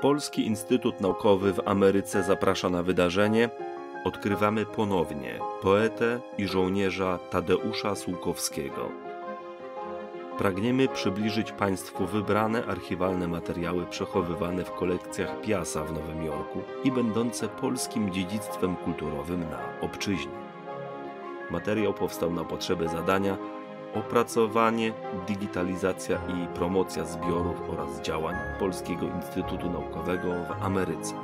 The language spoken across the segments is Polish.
Polski Instytut Naukowy w Ameryce zaprasza na wydarzenie Odkrywamy ponownie poetę i żołnierza Tadeusza Słukowskiego. Pragniemy przybliżyć Państwu wybrane archiwalne materiały przechowywane w kolekcjach Piasa w Nowym Jorku i będące polskim dziedzictwem kulturowym na obczyźnie. Materiał powstał na potrzeby zadania Opracowanie, digitalizacja i promocja zbiorów oraz działań Polskiego Instytutu Naukowego w Ameryce.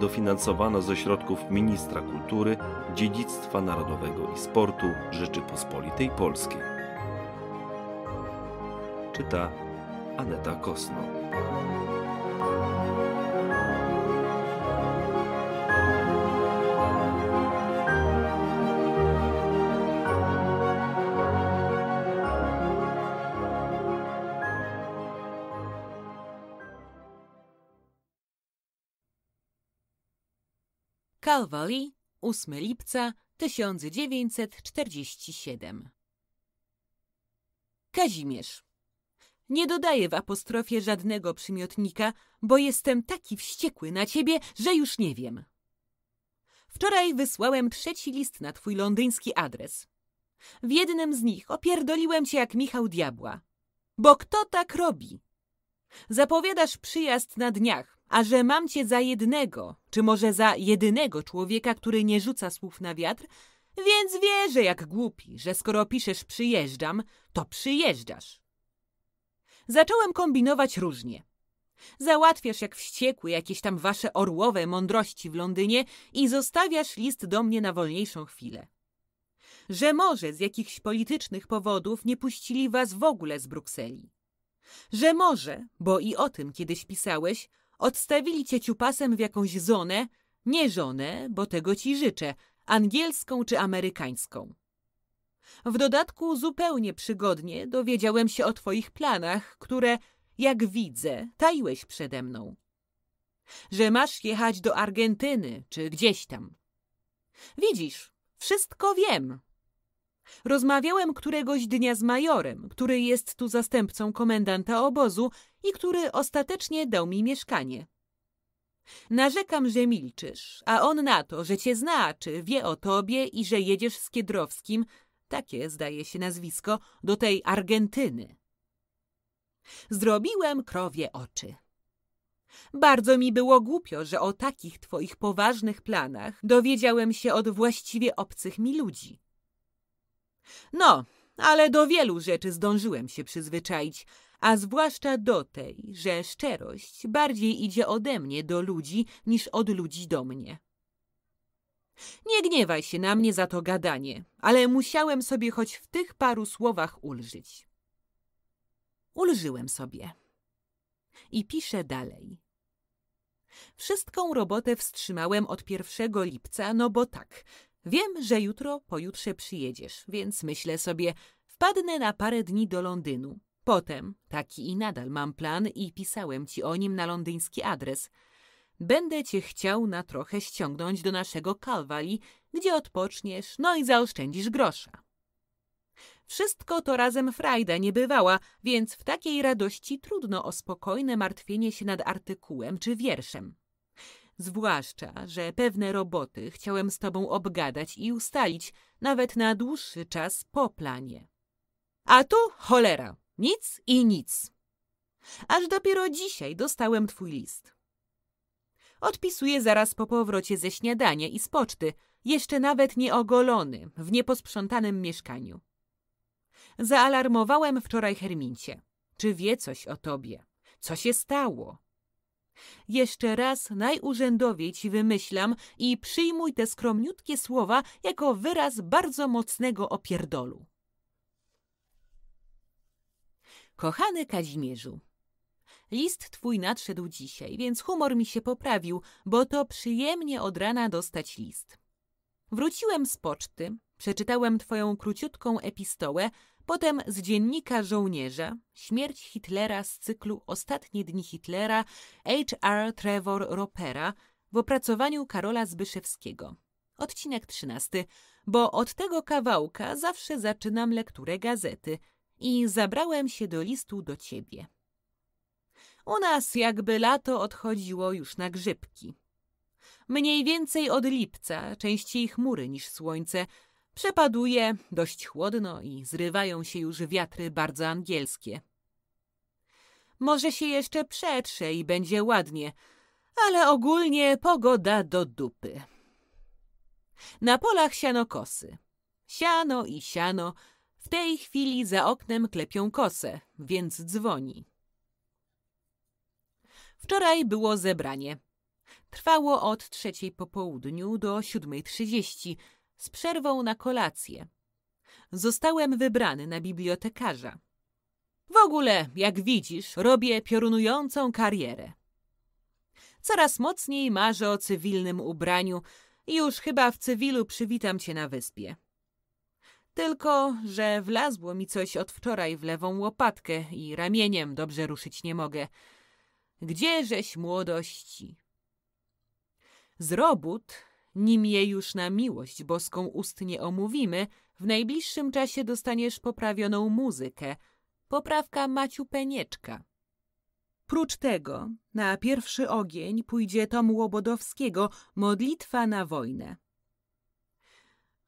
Dofinansowano ze środków Ministra Kultury, Dziedzictwa Narodowego i Sportu Rzeczypospolitej Polskiej. Czyta Aneta Kosno. Calvary, 8 lipca 1947. Kazimierz. Nie dodaję w apostrofie żadnego przymiotnika, bo jestem taki wściekły na ciebie, że już nie wiem. Wczoraj wysłałem trzeci list na twój londyński adres. W jednym z nich opierdoliłem cię jak Michał Diabła. Bo kto tak robi? Zapowiadasz przyjazd na dniach, a że mam cię za jednego, czy może za jedynego człowieka, który nie rzuca słów na wiatr, więc wierzę jak głupi, że skoro piszesz przyjeżdżam, to przyjeżdżasz. Zacząłem kombinować różnie. Załatwiasz jak wściekły jakieś tam wasze orłowe mądrości w Londynie i zostawiasz list do mnie na wolniejszą chwilę. Że może z jakichś politycznych powodów nie puścili was w ogóle z Brukseli. Że może, bo i o tym kiedyś pisałeś, odstawili cię ciupasem w jakąś zonę, nie żonę, bo tego ci życzę, angielską czy amerykańską. W dodatku zupełnie przygodnie dowiedziałem się o twoich planach, które, jak widzę, taiłeś przede mną. Że masz jechać do Argentyny czy gdzieś tam. Widzisz, wszystko wiem, Rozmawiałem któregoś dnia z majorem, który jest tu zastępcą komendanta obozu i który ostatecznie dał mi mieszkanie. Narzekam, że milczysz, a on na to, że cię zna, czy wie o tobie i że jedziesz z Kiedrowskim, takie zdaje się nazwisko, do tej Argentyny. Zrobiłem krowie oczy. Bardzo mi było głupio, że o takich twoich poważnych planach dowiedziałem się od właściwie obcych mi ludzi. No, ale do wielu rzeczy zdążyłem się przyzwyczaić, a zwłaszcza do tej, że szczerość bardziej idzie ode mnie do ludzi niż od ludzi do mnie. Nie gniewaj się na mnie za to gadanie, ale musiałem sobie choć w tych paru słowach ulżyć. Ulżyłem sobie. I piszę dalej. Wszystką robotę wstrzymałem od 1 lipca, no bo tak, Wiem, że jutro, pojutrze przyjedziesz, więc myślę sobie, wpadnę na parę dni do Londynu. Potem, taki i nadal mam plan i pisałem ci o nim na londyński adres. Będę cię chciał na trochę ściągnąć do naszego Kalwali, gdzie odpoczniesz, no i zaoszczędzisz grosza. Wszystko to razem frajda nie bywała, więc w takiej radości trudno o spokojne martwienie się nad artykułem czy wierszem. Zwłaszcza, że pewne roboty chciałem z tobą obgadać i ustalić, nawet na dłuższy czas po planie. A tu cholera, nic i nic. Aż dopiero dzisiaj dostałem twój list. Odpisuję zaraz po powrocie ze śniadania i z poczty, jeszcze nawet nieogolony, w nieposprzątanym mieszkaniu. Zaalarmowałem wczoraj Hermincie. Czy wie coś o tobie? Co się stało? Jeszcze raz najurzędowiej ci wymyślam i przyjmuj te skromniutkie słowa jako wyraz bardzo mocnego opierdolu. Kochany Kazimierzu, list twój nadszedł dzisiaj, więc humor mi się poprawił, bo to przyjemnie od rana dostać list. Wróciłem z poczty, przeczytałem twoją króciutką epistołę, Potem z dziennika żołnierza Śmierć Hitlera z cyklu Ostatnie dni Hitlera H.R. Trevor Ropera w opracowaniu Karola Zbyszewskiego. Odcinek 13, bo od tego kawałka zawsze zaczynam lekturę gazety i zabrałem się do listu do ciebie. U nas jakby lato odchodziło już na grzybki. Mniej więcej od lipca, częściej chmury niż słońce – Przepaduje dość chłodno i zrywają się już wiatry bardzo angielskie. Może się jeszcze przetrze i będzie ładnie, ale ogólnie pogoda do dupy. Na polach siano kosy. Siano i siano. W tej chwili za oknem klepią kosę, więc dzwoni. Wczoraj było zebranie. Trwało od trzeciej po południu do siódmej trzydzieści – z przerwą na kolację. Zostałem wybrany na bibliotekarza. W ogóle, jak widzisz, robię piorunującą karierę. Coraz mocniej marzę o cywilnym ubraniu i już chyba w cywilu przywitam cię na wyspie. Tylko, że wlazło mi coś od wczoraj w lewą łopatkę i ramieniem dobrze ruszyć nie mogę. Gdzieżeś młodości? Z robót nim je już na miłość boską ustnie omówimy, w najbliższym czasie dostaniesz poprawioną muzykę. Poprawka Maciu Penieczka. Prócz tego, na pierwszy ogień pójdzie tomu Łobodowskiego modlitwa na wojnę.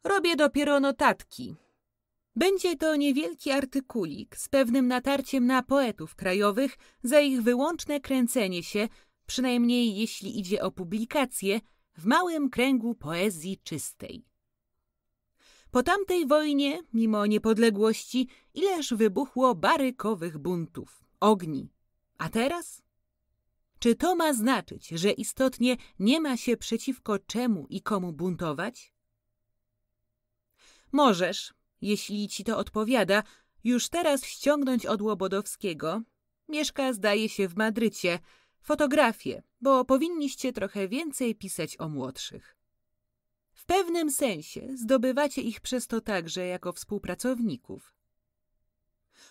Robię dopiero notatki. Będzie to niewielki artykulik z pewnym natarciem na poetów krajowych za ich wyłączne kręcenie się, przynajmniej jeśli idzie o publikacje – w małym kręgu poezji czystej. Po tamtej wojnie, mimo niepodległości, ileż wybuchło barykowych buntów, ogni. A teraz? Czy to ma znaczyć, że istotnie nie ma się przeciwko czemu i komu buntować? Możesz, jeśli ci to odpowiada, już teraz ściągnąć od Łobodowskiego. Mieszka, zdaje się, w Madrycie – Fotografie, bo powinniście trochę więcej pisać o młodszych. W pewnym sensie zdobywacie ich przez to także jako współpracowników.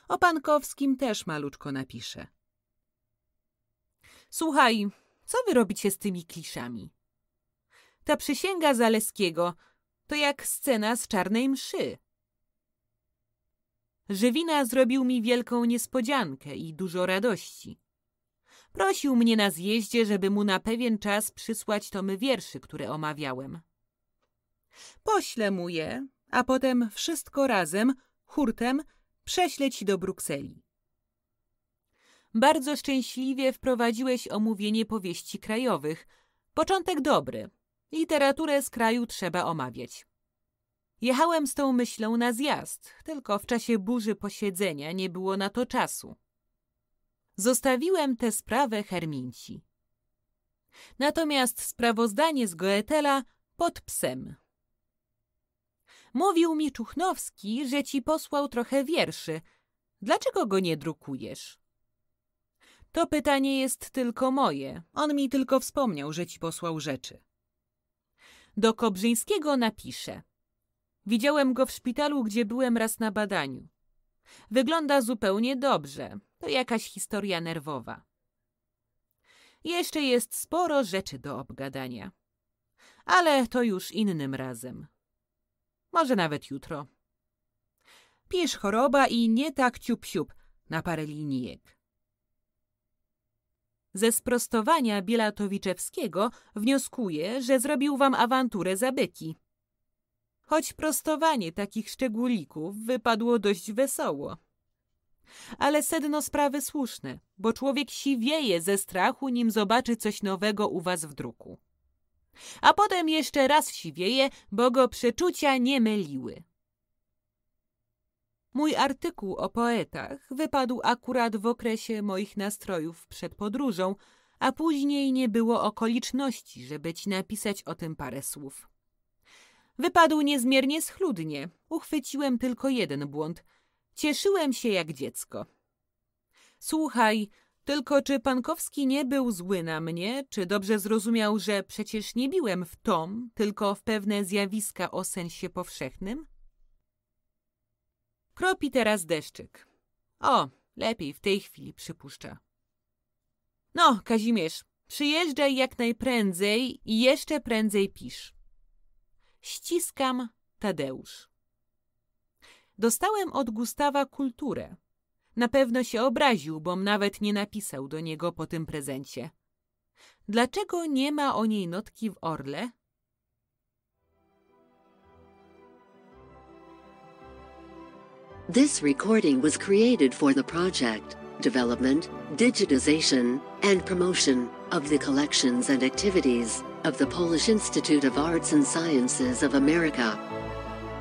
O Pankowskim też maluczko napiszę. Słuchaj, co wy robicie z tymi kliszami? Ta przysięga Zaleskiego to jak scena z czarnej mszy. Żywina zrobił mi wielką niespodziankę i dużo radości. Prosił mnie na zjeździe, żeby mu na pewien czas przysłać tomy wierszy, które omawiałem. Poślę mu je, a potem wszystko razem, hurtem, prześlę ci do Brukseli. Bardzo szczęśliwie wprowadziłeś omówienie powieści krajowych. Początek dobry. Literaturę z kraju trzeba omawiać. Jechałem z tą myślą na zjazd, tylko w czasie burzy posiedzenia nie było na to czasu. Zostawiłem tę sprawę Herminci. Natomiast sprawozdanie z Goetela pod psem. Mówił mi Czuchnowski, że ci posłał trochę wierszy. Dlaczego go nie drukujesz? To pytanie jest tylko moje. On mi tylko wspomniał, że ci posłał rzeczy. Do Kobrzyńskiego napiszę. Widziałem go w szpitalu, gdzie byłem raz na badaniu. Wygląda zupełnie dobrze. To jakaś historia nerwowa. Jeszcze jest sporo rzeczy do obgadania. Ale to już innym razem. Może nawet jutro. Pisz choroba i nie tak ciup-siup na parę linijek. Ze sprostowania Bielatowiczewskiego wnioskuję, że zrobił wam awanturę za choć prostowanie takich szczególików wypadło dość wesoło. Ale sedno sprawy słuszne, bo człowiek siwieje ze strachu, nim zobaczy coś nowego u was w druku. A potem jeszcze raz siwieje, bo go przeczucia nie myliły. Mój artykuł o poetach wypadł akurat w okresie moich nastrojów przed podróżą, a później nie było okoliczności, żeby ci napisać o tym parę słów. Wypadł niezmiernie schludnie. Uchwyciłem tylko jeden błąd. Cieszyłem się jak dziecko. Słuchaj, tylko czy Pankowski nie był zły na mnie? Czy dobrze zrozumiał, że przecież nie biłem w tom, tylko w pewne zjawiska o sensie powszechnym? Kropi teraz deszczyk. O, lepiej w tej chwili przypuszcza. No, Kazimierz, przyjeżdżaj jak najprędzej i jeszcze prędzej pisz. Ściskam Tadeusz. Dostałem od Gustawa kulturę. Na pewno się obraził, bom nawet nie napisał do niego po tym prezencie. Dlaczego nie ma o niej notki w Orle? This recording was created for the project, development, digitization, and promotion of the collections and activities of the Polish Institute of Arts and Sciences of America.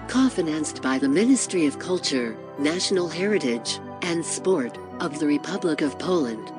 Co-financed by the Ministry of Culture, National Heritage, and Sport of the Republic of Poland.